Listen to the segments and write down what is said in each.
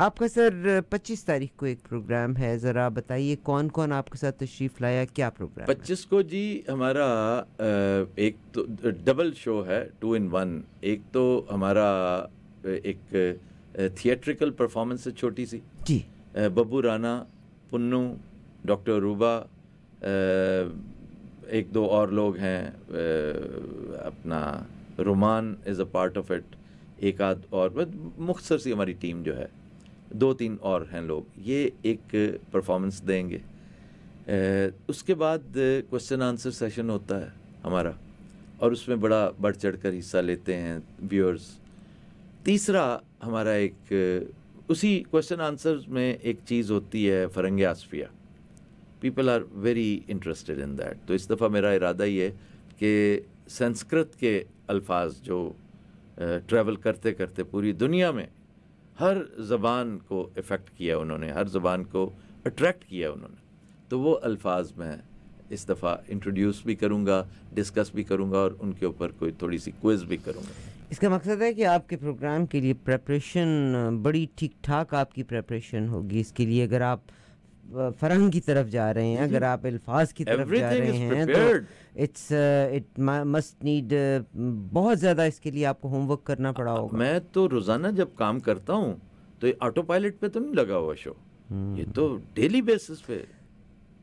आपका सर 25 तारीख को एक प्रोग्राम है ज़रा बताइए कौन कौन आपके साथ तशरीफ़ लाया क्या प्रोग्राम 25 को जी हमारा एक तो डबल शो है टू इन वन एक तो हमारा एक थिएट्रिकल परफॉर्मेंस है छोटी सी जी बब्बू राना पुन्नू डॉक्टर रूबा एक दो और लोग हैं अपना Roman is a part of it एक आध और मुख्तर सी हमारी टीम जो है दो तीन और हैं लोग ये एक परफॉर्मेंस देंगे उसके बाद क्वेश्चन आंसर सेशन होता है हमारा और उसमें बड़ा बढ़ चढ़ कर हिस्सा लेते हैं व्यूअर्स तीसरा हमारा एक उसी क्वेश्चन आंसर में एक चीज़ होती है फरंग आसफिया people are very interested in that तो इस दफ़ा मेरा इरादा ये है कि संस्कृत के अल्फाज जो ट्रैवल करते करते पूरी दुनिया में हर ज़बान को इफ़ेक्ट किया उन्होंने हर ज़बान को अट्रैक्ट किया उन्होंने तो वो अल्फाज मैं इस दफ़ा इंट्रोड्यूस भी करूँगा डिस्कस भी करूँगा और उनके ऊपर कोई थोड़ी सी क्विज़ भी करूँगा इसका मकसद है कि आपके प्रोग्राम के लिए प्रेपरेशन बड़ी ठीक ठाक आपकी प्रेपरेशन होगी इसके लिए अगर आप फरंग की तरफ जा रहे हैं अगर आप अल्फाज की तरफ जा रहे हैं तो इट्स इट मस्ट नीड बहुत ज़्यादा इसके लिए आपको होमवर्क करना पड़ा होगा मैं तो रोज़ाना जब काम करता हूँ तो ऑटो पायलट पे तो नहीं लगा हुआ शो ये तो डेली हम्म। बेसिस पे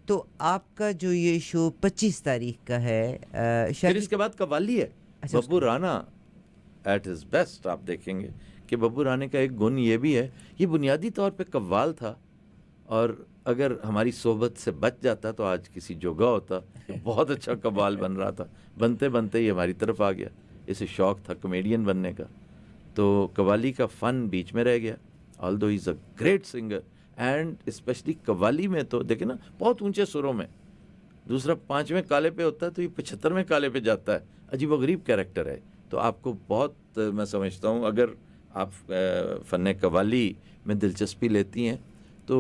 तो आपका जो ये शो 25 तारीख का है फिर इसके बाद कवाली है अच्छा, Babbu Rana at his best आप देखेंगे कि बब्बू राना का एक गुण ये भी है ये बुनियादी तौर पे कव्वाल था और अगर हमारी सोहबत से बच जाता तो आज किसी जोगा होता तो बहुत अच्छा कबाल बन रहा था बनते बनते ही हमारी तरफ आ गया इसे शौक़ था कमेडियन बनने का तो कवाली का फ़न बीच में रह गया although is a great singer and specially qawwali में तो देखे ना बहुत ऊंचे सुरों में दूसरा पाँचवें काले पे होता है तो ये पचहत्तरवें काले पे जाता है अजीब गरीब कैरेक्टर है तो आपको बहुत मैं समझता हूँ अगर आप फ़न कवाली में दिलचस्पी लेती हैं तो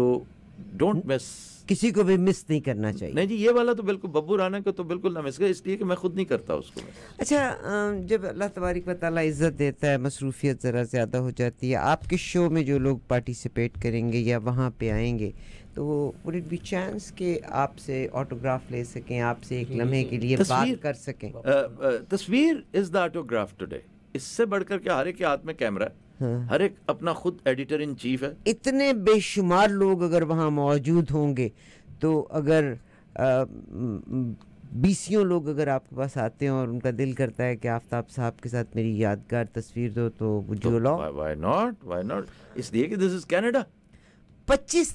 डोंट मिस किसी को भी मिस नहीं करना चाहिए नहीं जी ये वाला तो बिल्कुल बब्बू राना का तो बिल्कुल ना मिस इसलिए कि मैं खुद नहीं करता उसको अच्छा जब अल्लाह तबारक वाली इज़्ज़त देता है मसरूफियत ज़रा ज़्यादा हो जाती है आपके शो में जो लोग पार्टिसिपेट करेंगे या वहाँ पे आएंगे तो वुड इट बी चांस कि आपसे ऑटोग्राफ ले सकें आपसे एक लम्हे हम्म। के लिए बात कर सकें तस्वीर इज़ द ऑटोग्राफ टुडे इससे बढ़कर के हर एक हाथ में कैमरा है हाँ। हर एक अपना खुद एडिटर इन चीफ है इतने बेशुमार लोग अगर वहाँ मौजूद होंगे तो अगर बीसियों लोग अगर आपके पास आते हैं और उनका दिल करता है कि आफ्ताब साहब के साथ मेरी यादगार तस्वीर दो तो वुड यू तो इसलिए कि दिस इज कनाडा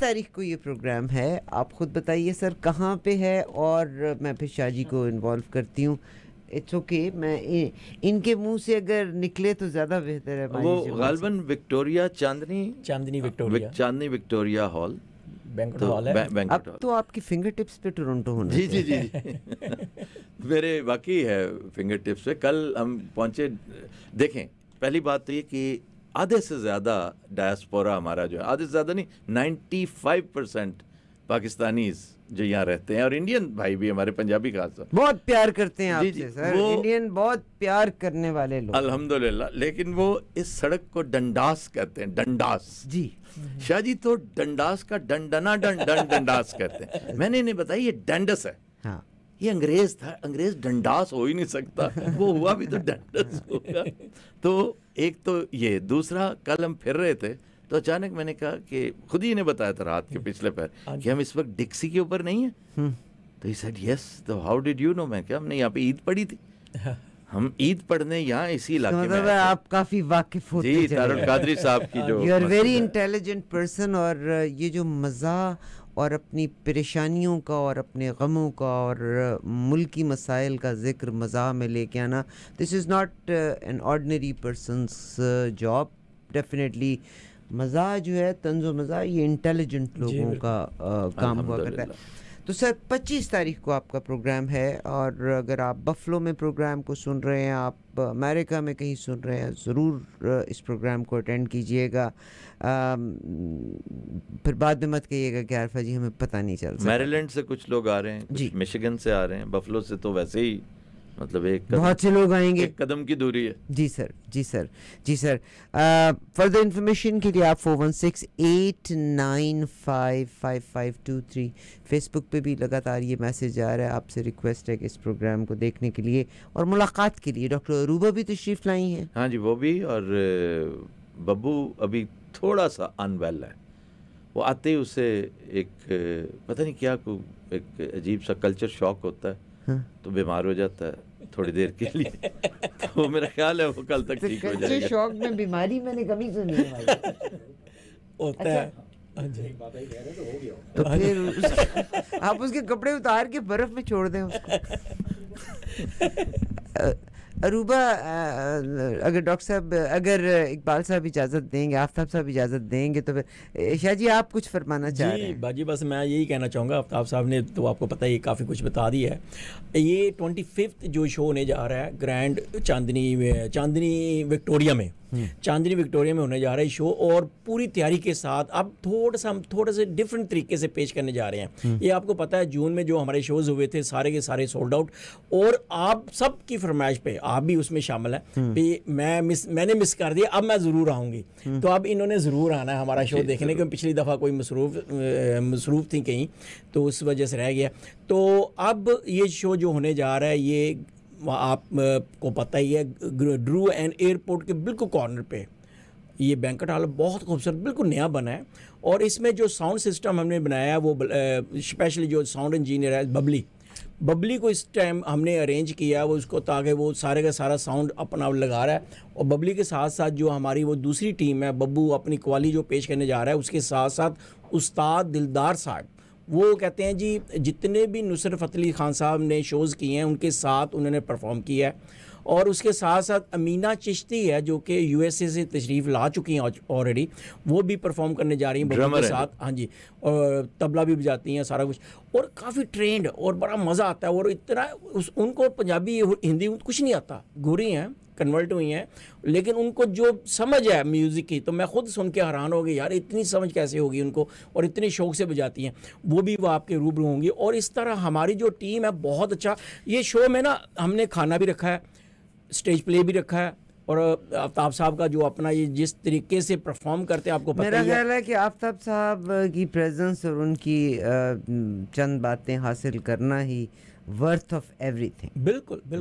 तारीख को ये प्रोग्राम है आप खुद बताइए सर कहाँ पे है और मैं फिर शाह जी को इन्वॉल्व करती हूँ इट्स ओके okay, मैं इनके मुंह से अगर निकले तो ज़्यादा बेहतर है वो गालबन विक्टोरिया चांदनी चांदनी हाँ, विक्टोरिया चांदनी विक्टोरिया हॉल तो, है अब तो आपकी फिंगर टिप्स पे टोरंटो होना जी जी जी, जी। मेरे बाकी है फिंगर टिप्स पे कल हम पहुंचे देखें पहली बात तो ये कि आधे से ज़्यादा डायस्पोरा हमारा जो है आधे से ज़्यादा नहीं 95 परसेंट पाकिस्तानीज़ जो यहाँ रहते हैं और इंडियन भाई भी हमारे पंजाबी खास तौर बहुत प्यार करते हैं जी जी सर इंडियन बहुत प्यार करने वाले लोग अल्हम्दुलिल्लाह लेकिन वो इस सड़क को डंडास कहते हैं डंडास जी शाह जी तो डंडास का डंडना डंड डंड डंडास कहते हैं मैंने इन्हें बताया ये डंडस है हाँ। ये अंग्रेज था अंग्रेज डंडास हो ही नहीं सकता वो हुआ भी तो डंडस होगा तो एक तो ये दूसरा कल हम फिर रहे थे तो अचानक मैंने कहा कि खुद ही ने बताया था रात के हम्म। पिछले पैर हाँ कि हम इस वक्त डिक्सी के ऊपर नहीं है हम्म। तो ही सेड यस तो हाउ डिड यू नो मैं क्या हमने यहाँ पे ईद पढ़ी थी हाँ। हम ईद पढ़ने यहाँ इसी इलाके में मतलब आप काफी वाकिफ होते जी तारुल कादरी साहब की हाँ जो you are very intelligent person और ये जो मज़ा और अपनी परेशानियों का और अपने गमों का और मुल्की मसाइल का जिक्र मज़ा में लेके आना this is not an ordinary person's job definitely मज़ा जो है तंज मज़ा ये इंटेलिजेंट लोगों का आ, काम हुआ करता है तो सर 25 तारीख को आपका प्रोग्राम है और अगर आप बफलो में प्रोग्राम को सुन रहे हैं आप अमेरिका में कहीं सुन रहे हैं ज़रूर इस प्रोग्राम को अटेंड कीजिएगा फिर बाद में मत कहिएगा कि आरफा जी हमें पता नहीं चल मैरीलैंड से कुछ लोग आ रहे हैं जी मिशिगन से आ रहे हैं बफलो से तो वैसे ही मतलब एक कदम, बहुत से लोग आएंगे एक कदम की दूरी है जी सर जी सर जी सर फर्दर इंफॉर्मेशन के लिए आप four one six eight nine five five five two three Facebook पे भी लगातार ये मैसेज आ रहा है आपसे रिक्वेस्ट है कि इस प्रोग्राम को देखने के लिए और मुलाकात के लिए डॉक्टर अरूबा भी तशरीफ़ लाई हैं हाँ जी वो भी और बब्बू अभी थोड़ा सा अनवेल है वो आते ही उसे एक पता नहीं क्या एक अजीब सा कल्चर शॉक होता है हाँ? तो बीमार हो जाता है थोड़ी देर के लिए वो तो मेरा ख्याल है वो कल तक तो ठीक हो तो जाएगा शौक में बीमारी मैंने कभी सुनी है होता अच्छा? है हाँ तो हाँ फिर आप उसके कपड़े उतार के बर्फ में छोड़ दें उसको अरूबा अगर डॉक्टर साहब अगर इकबाल साहब इजाज़त देंगे आफ्ताब साहब इजाज़त देंगे तो फिर शाह जी आप कुछ फरमाना चाह रहे हैं बाजी बस मैं यही कहना चाहूँगा आफ्ताब साहब ने तो आपको पता ही काफ़ी कुछ बता दिया है ये ट्वेंटी फिफ्थ जो शो होने जा रहा है ग्रैंड चांदनी में चांदनी विक्टोरिया में हम्म। चांदनी विक्टोरिया में होने जा रहा है शो और पूरी तैयारी के साथ अब थोड़ा सा हम थोड़े से डिफरेंट तरीके से पेश करने जा रहे हैं हम्म। ये आपको पता है जून में जो हमारे शोज़ हुए थे सारे के सारे सोल्ड आउट और आप सबकी फरमाइश पे आप भी उसमें शामिल है भी हम्म। मैं मिस मैंने मिस कर दिया अब मैं ज़रूर आऊँगी तो अब इन्होंने ज़रूर आना है हमारा शो देखने क्योंकि पिछली दफ़ा कोई मसरूफ मसरूफ़ थी कहीं तो उस वजह से रह गया तो अब ये शो जो होने जा रहा है ये आप को पता ही है ड्रू एंड एयरपोर्ट के बिल्कुल कॉर्नर पे ये बैंकट हॉल बहुत खूबसूरत बिल्कुल नया बना है और इसमें जो साउंड सिस्टम हमने बनाया है वो स्पेशली जो साउंड इंजीनियर है बबली बबली को इस टाइम हमने अरेंज किया वो उसको ताकि वो सारे का सारा साउंड अपना लगा रहा है और बबली के साथ साथ जो हमारी वो दूसरी टीम है बब्बू अपनी क्वाली जो पेश करने जा रहा है उसके साथ साथ उस्ताद दिलदार साहब वो कहते हैं जी जितने भी नुसरत फतली खान साहब ने शोज़ किए हैं उनके साथ उन्होंने परफॉर्म किया है और उसके साथ साथ अमीना चिश्ती है जो कि यूएसए से तशरीफ़ ला चुकी हैं ऑलरेडी वो भी परफॉर्म करने जा रही हैं बबू के साथ हाँ जी और तबला भी बजाती हैं सारा कुछ और काफ़ी ट्रेंड और बड़ा मज़ा आता है और इतना उस उनको पंजाबी हिंदी कुछ नहीं आता गोरी हैं कन्वर्ट हुई हैं लेकिन उनको जो समझ है म्यूज़िक की तो मैं खुद सुन के हैरान हो गई यार इतनी समझ कैसे होगी उनको और इतने शौक से बजाती हैं वो भी वो आपके रूबरू होंगी और इस तरह हमारी जो टीम है बहुत अच्छा ये शो में ना हमने खाना भी रखा है स्टेज प्ले भी रखा है और आफ्ताब साहब का जो अपना ये जिस तरीके से परफॉर्म करते हैं आपको पता मेरा ख्याल है कि आफ्ताब साहब की प्रेजेंस और उनकी चंद बातें हासिल करना ही वर्थ ऑफ एवरीथिंग बिल्कुल बिल्कुल